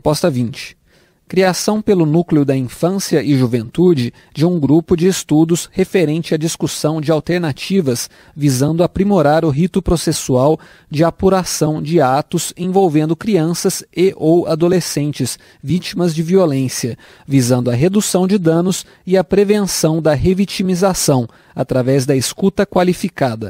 Proposta 20. Criação pelo Núcleo da Infância e Juventude de um grupo de estudos referente à discussão de alternativas visando aprimorar o rito processual de apuração de atos envolvendo crianças e ou adolescentes vítimas de violência, visando a redução de danos e a prevenção da revitimização através da escuta qualificada.